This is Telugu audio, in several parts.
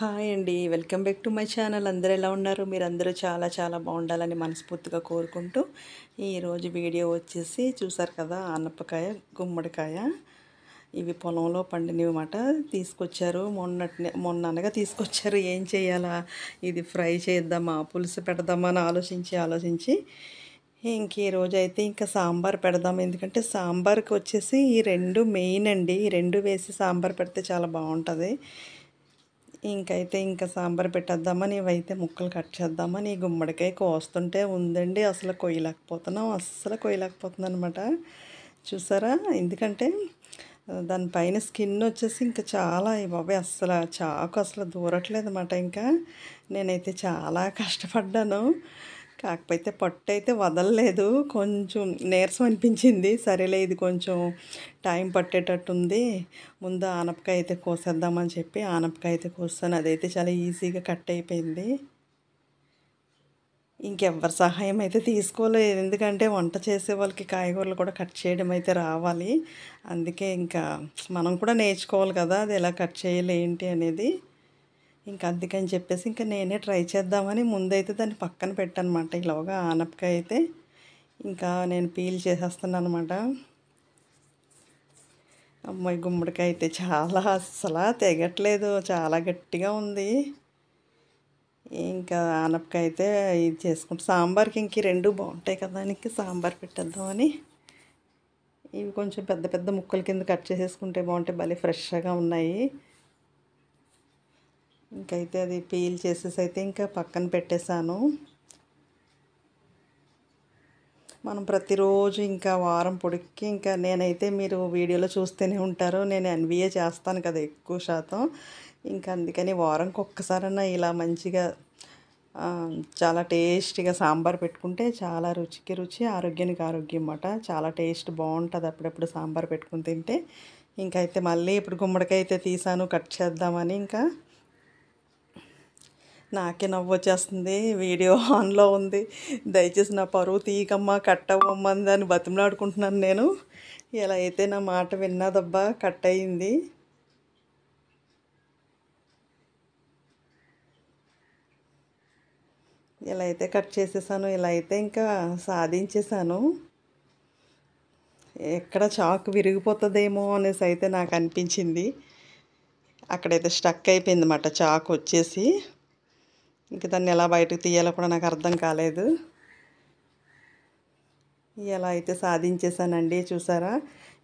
హాయ్ అండి welcome back to my channel అందరూ ఎలా ఉన్నారు మీరందరూ చాలా చాలా బాగుండాలని మనస్ఫూర్తిగా కోరుకుంటూ ఈరోజు వీడియో వచ్చేసి చూసారు కదా అన్నపకాయ గుమ్మడికాయ ఇవి పొలంలో పండినవి అన్నమాట తీసుకొచ్చారు మొన్నటి మొన్న అనగా తీసుకొచ్చారు ఏం చేయాలా ఇది ఫ్రై చేద్దామా పులుసు పెడదామా అని ఆలోచించి ఆలోచించి ఇంక ఈ రోజు అయితే ఇంకా సాంబార్ పెడదాం ఎందుకంటే సాంబార్కి వచ్చేసి ఈ రెండు మెయిన్ అండి ఈ రెండు వేసి సాంబార్ పెడితే చాలా బాగుంటుంది ఇంకైతే ఇంకా సాంబార్ పెట్టేద్దామని ఇవైతే ముక్కలు కట్ చేద్దామని గుమ్మడికాయ కోస్తుంటే ఉందండి అసలు కొయ్యలేకపోతున్నాం అస్సలు కొయ్యలేకపోతుంది అనమాట చూసారా ఎందుకంటే దానిపైన స్కిన్ వచ్చేసి ఇంకా చాలా బాబాయ్ అస్సలు చాకు అసలు దూరట్లేదు అన్నమాట ఇంకా నేనైతే చాలా కష్టపడ్డాను కాకపోతే పట్టు అయితే వదలలేదు కొంచెం నీరసం అనిపించింది సరేలే ఇది కొంచెం టైం పట్టేటట్టుంది ముందు ఆనపకాయ అయితే కోసేద్దామని చెప్పి ఆనపకాయ అయితే కోస్తాను అదైతే చాలా ఈజీగా కట్ అయిపోయింది ఇంకెవరి సహాయం అయితే తీసుకోలేదు ఎందుకంటే వంట చేసే వాళ్ళకి కాయగూరలు కూడా కట్ చేయడం అయితే రావాలి అందుకే ఇంకా మనం కూడా నేర్చుకోవాలి కదా అది ఎలా కట్ చేయాలి ఏంటి అనేది ఇంకా అందుకని చెప్పేసి ఇంకా నేనే ట్రై చేద్దామని ముందైతే దాన్ని పక్కన పెట్టనమాట ఇలాగా ఆనపకాయ అయితే ఇంకా నేను పీల్ చేసేస్తున్నాను అనమాట అమ్మాయి గుమ్మడికాయ అయితే చాలా అసలు తెగట్లేదు చాలా గట్టిగా ఉంది ఇంకా ఆనపకాయ అయితే ఇది చేసుకుంటాం సాంబార్కి ఇంక రెండు బాగుంటాయి కదా ఇంక సాంబార్ పెట్టేద్దామని ఇవి కొంచెం పెద్ద పెద్ద ముక్కల కింద కట్ చేసేసుకుంటే బాగుంటాయి భలే ఫ్రెష్గా ఉన్నాయి ఇంకైతే అది పీల్ చేసేసి అయితే ఇంకా పక్కన పెట్టేశాను మనం ప్రతిరోజు ఇంకా వారం పొడికి ఇంకా నేనైతే మీరు వీడియోలో చూస్తూనే ఉంటారు నేను ఎన్వీఏ చేస్తాను కదా ఎక్కువ శాతం ఇంకా అందుకని వారంకి ఒక్కసారైనా ఇలా మంచిగా చాలా టేస్టీగా సాంబార్ పెట్టుకుంటే చాలా రుచికి రుచి ఆరోగ్యానికి ఆరోగ్యం అన్నమాట చాలా టేస్ట్ బాగుంటుంది అప్పుడప్పుడు సాంబార్ పెట్టుకుని తింటే ఇంకైతే మళ్ళీ ఇప్పుడు గుమ్మడికాయ అయితే తీసాను కట్ చేద్దామని ఇంకా నాకే నవ్వు వచ్చేస్తుంది వీడియో ఆన్లో ఉంది దయచేసి నా పరువు తీయకమ్మా అవ్వమ్మని అని బతిమలాడుకుంటున్నాను నేను ఇలా అయితే నా మాట విన్నాదబ్బా కట్ అయింది ఇలా అయితే కట్ చేసేసాను ఇలా అయితే ఇంకా సాధించేశాను ఎక్కడ చాక్ విరిగిపోతుందేమో అనేసి అయితే నాకు అనిపించింది అక్కడైతే స్టక్ అయిపోయింది మాట చాక్ వచ్చేసి ఇంక దాన్ని ఎలా బయటకు తీయాలో కూడా నాకు అర్థం కాలేదు ఎలా అయితే సాధించేసానండి చూసారా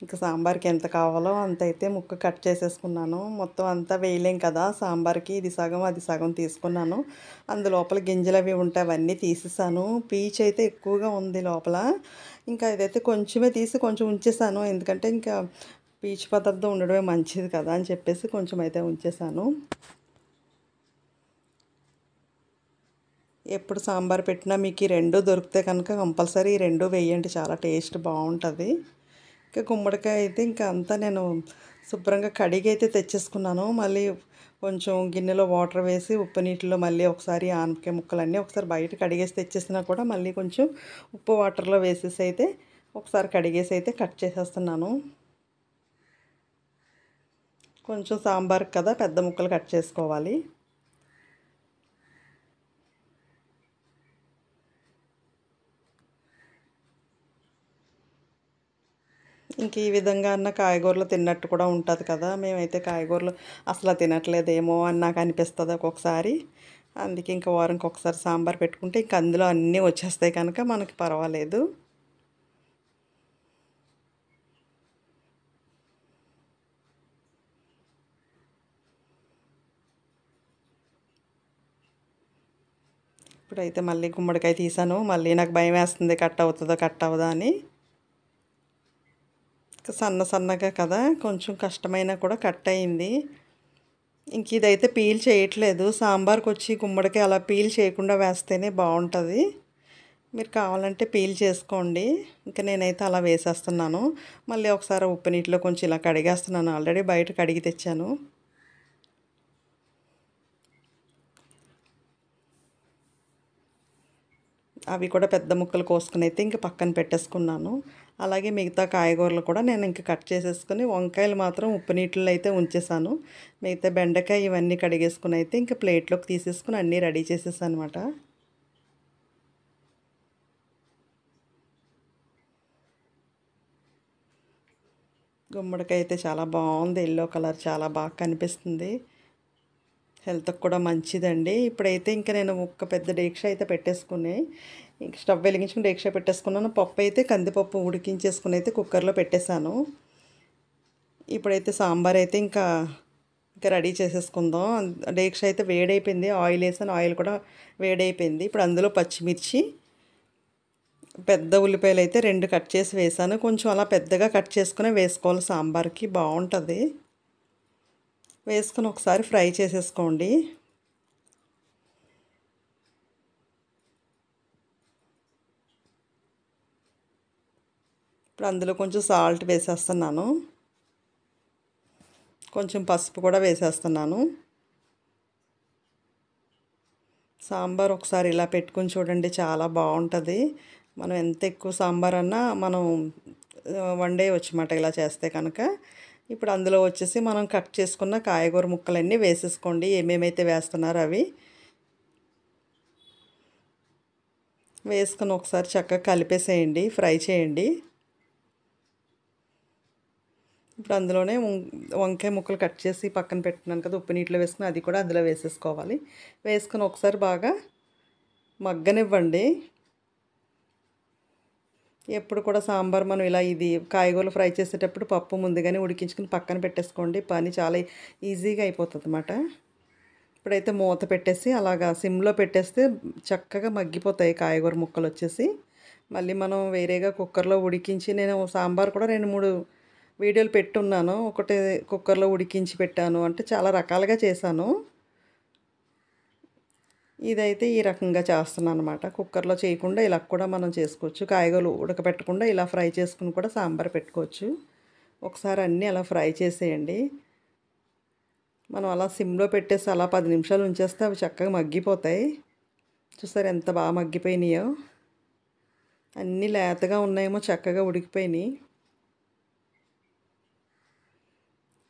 ఇంకా సాంబార్కి ఎంత కావాలో అంత అయితే ముక్క కట్ చేసేసుకున్నాను మొత్తం అంతా వేయలేం కదా సాంబార్కి ఇది సగం అది సగం తీసుకున్నాను అందులోపల గింజలు అవి ఉంటాయి అవన్నీ తీసేసాను పీచ్ అయితే ఎక్కువగా ఉంది లోపల ఇంకా ఇదైతే కొంచెమే తీసి కొంచెం ఉంచేసాను ఎందుకంటే ఇంకా పీచు పదార్థం ఉండడమే మంచిది కదా అని చెప్పేసి కొంచెం అయితే ఉంచేసాను ఎప్పుడు సాంబార్ పెట్టినా మీకు ఈ రెండు దొరికితే కనుక కంపల్సరీ ఈ రెండు వేయండి చాలా టేస్ట్ బాగుంటుంది ఇంకా గుమ్మడికాయ అయితే ఇంకా అంతా నేను శుభ్రంగా కడిగి అయితే తెచ్చేసుకున్నాను మళ్ళీ కొంచెం గిన్నెలో వాటర్ వేసి ఉప్పు నీటిలో మళ్ళీ ఒకసారి ఆనపకాయ ముక్కలన్నీ ఒకసారి బయట కడిగేసి తెచ్చేసినా కూడా మళ్ళీ కొంచెం ఉప్పు వాటర్లో వేసేసి అయితే ఒకసారి కడిగేసి అయితే కట్ చేసేస్తున్నాను కొంచెం సాంబార్ కదా పెద్ద ముక్కలు కట్ చేసుకోవాలి ఇంక ఈ విధంగా అన్న కాయగూరలు తిన్నట్టు కూడా ఉంటుంది కదా మేమైతే కాయగూరలు అసలు తినట్లేదేమో అని నాకు అనిపిస్తుంది ఒక్కొక్కసారి అందుకే ఇంకా వారానికి ఒకసారి సాంబార్ పెట్టుకుంటే ఇంక అందులో అన్నీ వచ్చేస్తాయి కనుక మనకి పర్వాలేదు ఇప్పుడైతే మళ్ళీ గుమ్మడికాయ తీసాను మళ్ళీ నాకు భయం వేస్తుంది కట్ అవుతుందో కట్ అవ్వదా అని సన్న సన్నగా కదా కొంచెం కష్టమైనా కూడా కట్ అయింది ఇంక ఇదైతే పీల్ చేయట్లేదు సాంబార్కి వచ్చి గుమ్మడికి అలా పీల్ చేయకుండా వేస్తేనే బాగుంటుంది మీరు కావాలంటే పీల్ చేసుకోండి ఇంకా నేనైతే అలా వేసేస్తున్నాను మళ్ళీ ఒకసారి ఉప్పు నీటిలో కొంచెం ఇలా కడిగేస్తున్నాను ఆల్రెడీ బయట కడిగి తెచ్చాను అవి కూడా పెద్ద ముక్కలు కోసుకుని అయితే ఇంక పక్కన పెట్టేసుకున్నాను అలాగే మిగతా కాయగూరలు కూడా నేను ఇంకా కట్ చేసేసుకుని వంకాయలు మాత్రం ఉప్పు నీటిలో అయితే ఉంచేసాను మిగతా బెండకాయ ఇవన్నీ కడిగేసుకుని అయితే ఇంకా ప్లేట్లోకి తీసేసుకుని అన్నీ రెడీ చేసేసాను అనమాట గుమ్మడికాయ అయితే చాలా బాగుంది ఎల్లో కలర్ చాలా బాగా కనిపిస్తుంది హెల్త్కి కూడా మంచిదండి ఇప్పుడైతే ఇంకా నేను ఒక పెద్ద డీక్ష అయితే పెట్టేసుకుని స్టవ్ వెలిగించుకుని రేక్ష పెట్టేసుకున్నాను పప్పు అయితే కందిపప్పు ఉడికించేసుకుని అయితే కుక్కర్లో పెట్టేశాను ఇప్పుడైతే సాంబార్ అయితే ఇంకా ఇంకా రెడీ చేసేసుకుందాం డేక్ష అయితే వేడైపోయింది ఆయిల్ వేసాను ఆయిల్ కూడా వేడైపోయింది ఇప్పుడు అందులో పచ్చిమిర్చి పెద్ద ఉల్లిపాయలు అయితే రెండు కట్ చేసి వేసాను కొంచెం అలా పెద్దగా కట్ చేసుకుని వేసుకోవాలి సాంబార్కి బాగుంటుంది వేసుకుని ఒకసారి ఫ్రై చేసేసుకోండి ఇప్పుడు అందులో కొంచెం సాల్ట్ వేసేస్తున్నాను కొంచెం పసుపు కూడా వేసేస్తున్నాను సాంబార్ ఒకసారి ఇలా పెట్టుకుని చూడండి చాలా బాగుంటుంది మనం ఎంత ఎక్కువ సాంబార్ అన్నా మనం వండే వచ్చమాట ఇలా చేస్తే కనుక ఇప్పుడు అందులో వచ్చేసి మనం కట్ చేసుకున్న కాయగూర ముక్కలన్నీ వేసేసుకోండి ఏమేమైతే వేస్తున్నారో అవి వేసుకుని ఒకసారి చక్కగా కలిపేసేయండి ఫ్రై చేయండి ఇప్పుడు అందులోనే వంకాయ ముక్కలు కట్ చేసి పక్కన పెట్టున్నాను కదా ఉప్పు నీటిలో వేసుకుని అది కూడా అందులో వేసేసుకోవాలి వేసుకుని ఒకసారి బాగా మగ్గనివ్వండి ఎప్పుడు కూడా సాంబార్ మనం ఇలా ఇది కాయగూరలు ఫ్రై చేసేటప్పుడు పప్పు ముందుగానే ఉడికించుకుని పక్కన పెట్టేసుకోండి పని చాలా ఈజీగా అయిపోతుంది అన్నమాట ఇప్పుడైతే మూత పెట్టేసి అలాగా సిమ్లో పెట్టేస్తే చక్కగా మగ్గిపోతాయి కాయగూర ముక్కలు వచ్చేసి మళ్ళీ మనం వేరేగా కుక్కర్లో ఉడికించి నేను సాంబార్ కూడా రెండు మూడు వీడియోలు పెట్టున్నాను ఒకటే కుక్కర్లో ఉడికించి పెట్టాను అంటే చాలా రకాలుగా చేశాను ఇదైతే ఈ రకంగా చేస్తున్నాను అనమాట కుక్కర్లో చేయకుండా ఇలా కూడా మనం చేసుకోవచ్చు కాయగూరలు ఉడకపెట్టకుండా ఇలా ఫ్రై చేసుకుని కూడా సాంబార్ పెట్టుకోవచ్చు ఒకసారి అన్నీ అలా ఫ్రై చేసేయండి మనం అలా సిమ్లో పెట్టేసి అలా పది నిమిషాలు ఉంచేస్తే అవి చక్కగా మగ్గిపోతాయి చూసారు ఎంత బాగా మగ్గిపోయినాయో అన్నీ లేతగా ఉన్నాయేమో చక్కగా ఉడికిపోయినాయి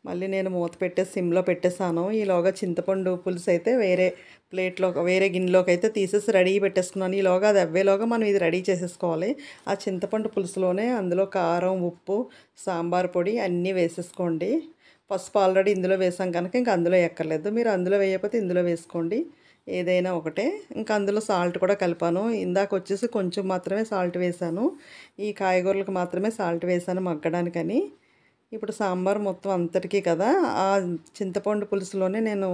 మళ్ళీ నేను మూత పెట్టే సిమ్లో పెట్టేసాను ఈలోగా చింతపండు పులుసు అయితే వేరే ప్లేట్లో వేరే గిన్నెలోకి అయితే తీసేసి రెడీ పెట్టేసుకున్నాను ఈలోగా అది అవ్వేలోగా మనం ఇది రెడీ చేసేసుకోవాలి ఆ చింతపండు పులుసులోనే అందులో కారం ఉప్పు సాంబార్ పొడి అన్నీ వేసేసుకోండి పసుపు ఆల్రెడీ ఇందులో వేసాం కనుక ఇంకా అందులో ఎక్కర్లేదు మీరు అందులో వేయకపోతే ఇందులో వేసుకోండి ఏదైనా ఒకటే ఇంకా అందులో సాల్ట్ కూడా కలిపాను ఇందాక వచ్చేసి కొంచెం మాత్రమే సాల్ట్ వేసాను ఈ కాయగూరలకు మాత్రమే సాల్ట్ వేసాను మగ్గడానికని ఇప్పుడు సాంబార్ మొత్తం అంతటికీ కదా ఆ చింతపండు పులుసులోనే నేను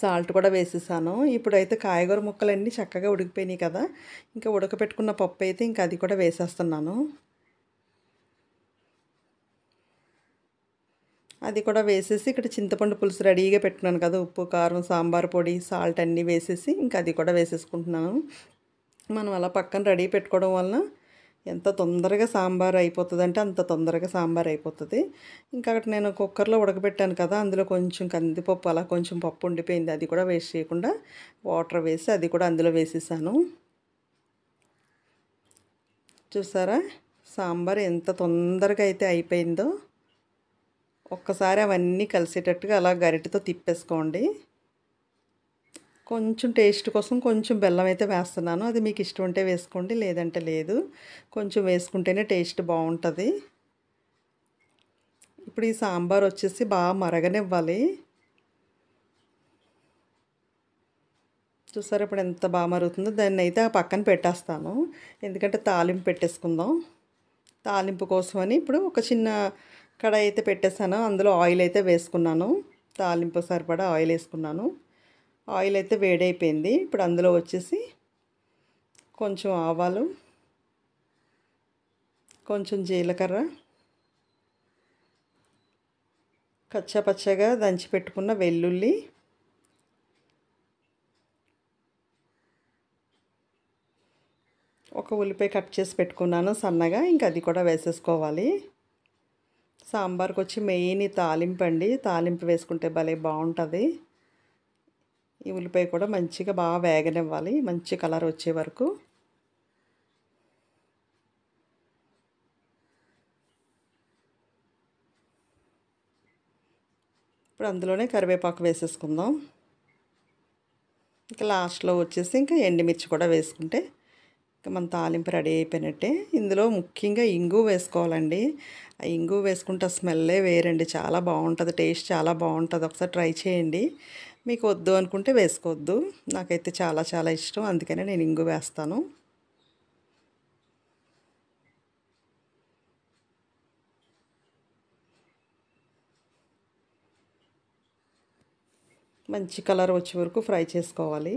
సాల్ట్ కూడా వేసేసాను ఇప్పుడైతే కాయగూర ముక్కలన్నీ చక్కగా ఉడికిపోయినాయి కదా ఇంకా ఉడకపెట్టుకున్న పప్పు అయితే ఇంకా అది కూడా వేసేస్తున్నాను అది కూడా వేసేసి ఇక్కడ చింతపండు పులుసు రెడీగా పెట్టుకున్నాను కదా ఉప్పు కారం సాంబార్ పొడి సాల్ట్ అన్నీ వేసేసి ఇంకా అది కూడా వేసేసుకుంటున్నాను మనం అలా పక్కన రెడీ పెట్టుకోవడం వలన ఎంత తొందరగా సాంబార్ అయిపోతుంది అంటే అంత తొందరగా సాంబార్ అయిపోతుంది ఇంకా అక్కడ నేను కుక్కర్లో ఉడకబెట్టాను కదా అందులో కొంచెం కందిపప్పు అలా కొంచెం పప్పు ఉండిపోయింది అది కూడా వేస్ట్ చేయకుండా వాటర్ వేసి అది కూడా అందులో వేసేసాను చూసారా సాంబార్ ఎంత తొందరగా అయితే అయిపోయిందో ఒక్కసారి అవన్నీ కలిసేటట్టుగా అలా గరిటతో తిప్పేసుకోండి కొంచెం టేస్ట్ కోసం కొంచెం బెల్లం అయితే వేస్తున్నాను అది మీకు ఇష్టం ఉంటే వేసుకోండి లేదంటే లేదు కొంచెం వేసుకుంటేనే టేస్ట్ బాగుంటుంది ఇప్పుడు ఈ సాంబార్ వచ్చేసి బాగా మరగనివ్వాలి చూసారు ఇప్పుడు ఎంత బాగా మరుగుతుందో దాన్ని అయితే ఆ పక్కన పెట్టేస్తాను ఎందుకంటే తాలింపు పెట్టేసుకుందాం తాలింపు కోసమని ఇప్పుడు ఒక చిన్న కడాయి అయితే పెట్టేశాను అందులో ఆయిల్ అయితే వేసుకున్నాను తాలింపు సరిపడా ఆయిల్ వేసుకున్నాను ఆయిల్ అయితే వేడైపోయింది ఇప్పుడు అందులో వచ్చేసి కొంచెం ఆవాలు కొంచెం జీలకర్ర కచ్చపచ్చగా దంచి పెట్టుకున్న వెల్లుల్లి ఒక ఉల్లిపాయ కట్ చేసి పెట్టుకున్నాను సన్నగా ఇంకా అది కూడా వేసేసుకోవాలి సాంబార్కి వచ్చి మెయిన్ తాలింపు అండి తాలింపు వేసుకుంటే భలే బాగుంటుంది ఈ ఉల్లిపాయ కూడా మంచిగా బాగా వేగనివ్వాలి మంచి కలర్ వచ్చే వరకు ఇప్పుడు అందులోనే కరివేపాకు వేసేసుకుందాం ఇంకా లాస్ట్లో వచ్చేసి ఇంకా ఎండుమిర్చి కూడా వేసుకుంటే ఇంకా మన తాలింపు రెడీ అయిపోయినట్టే ఇందులో ముఖ్యంగా ఇంగు వేసుకోవాలండి ఆ ఇంగు వేసుకుంటే స్మెల్లే వేరండి చాలా బాగుంటుంది టేస్ట్ చాలా బాగుంటుంది ఒకసారి ట్రై చేయండి మీకు వద్దు అనుకుంటే వేసుకోవద్దు నాకైతే చాలా చాలా ఇష్టం అందుకనే నేను ఇంగు వేస్తాను మంచి కలర్ వచ్చే వరకు ఫ్రై చేసుకోవాలి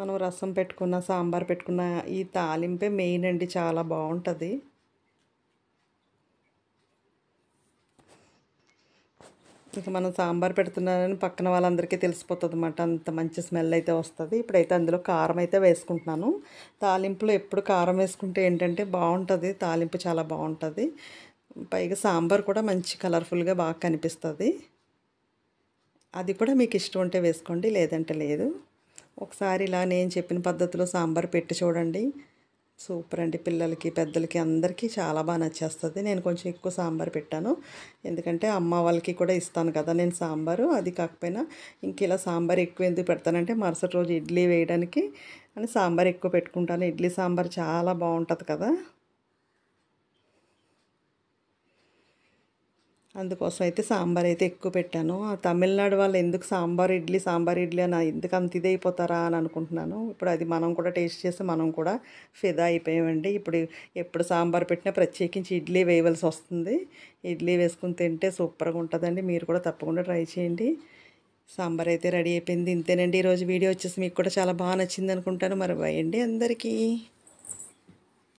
మనం రసం పెట్టుకున్న సాంబార్ పెట్టుకున్న ఈ తాలింపే మెయిన్ అండి చాలా బాగుంటుంది ఇక మనం సాంబార్ పెడుతున్నానని పక్కన వాళ్ళందరికీ తెలిసిపోతుంది అనమాట అంత మంచి స్మెల్ అయితే వస్తుంది ఇప్పుడైతే అందులో కారం అయితే వేసుకుంటున్నాను తాలింపులో ఎప్పుడు కారం వేసుకుంటే ఏంటంటే బాగుంటుంది తాలింపు చాలా బాగుంటుంది పైగా సాంబార్ కూడా మంచి కలర్ఫుల్గా బాగా కనిపిస్తుంది అది కూడా మీకు ఇష్టం ఉంటే వేసుకోండి లేదంటే లేదు ఒకసారి ఇలా నేను చెప్పిన పద్ధతిలో సాంబార్ పెట్టి చూడండి సూపర్ అండి పిల్లలకి పెద్దలకి అందరికీ చాలా బాగా నచ్చేస్తుంది నేను కొంచెం ఎక్కువ సాంబార్ పెట్టాను ఎందుకంటే అమ్మ వాళ్ళకి కూడా ఇస్తాను కదా నేను సాంబారు అది కాకపోయినా ఇంక ఇలా సాంబార్ ఎక్కువ ఎందుకు పెడతానంటే మరుసటి రోజు ఇడ్లీ వేయడానికి అని సాంబార్ ఎక్కువ పెట్టుకుంటాను ఇడ్లీ సాంబార్ చాలా బాగుంటుంది కదా అందుకోసం అయితే సాంబార్ అయితే ఎక్కువ పెట్టాను తమిళనాడు వాళ్ళు ఎందుకు సాంబార్ ఇడ్లీ సాంబార్ ఇడ్లీ అని ఎందుకు అంత ఇది అయిపోతారా అని అనుకుంటున్నాను ఇప్పుడు అది మనం కూడా టేస్ట్ చేసి మనం కూడా ఫిదా అయిపోయామండి ఇప్పుడు ఎప్పుడు సాంబార్ పెట్టినా ప్రత్యేకించి ఇడ్లీ వేయవలసి వస్తుంది ఇడ్లీ వేసుకుని తింటే సూపర్గా ఉంటుందండి మీరు కూడా తప్పకుండా ట్రై చేయండి సాంబార్ అయితే రెడీ అయిపోయింది ఇంతేనండి ఈరోజు వీడియో వచ్చేసి మీకు కూడా చాలా బాగా నచ్చింది అనుకుంటాను మరి వేయండి అందరికీ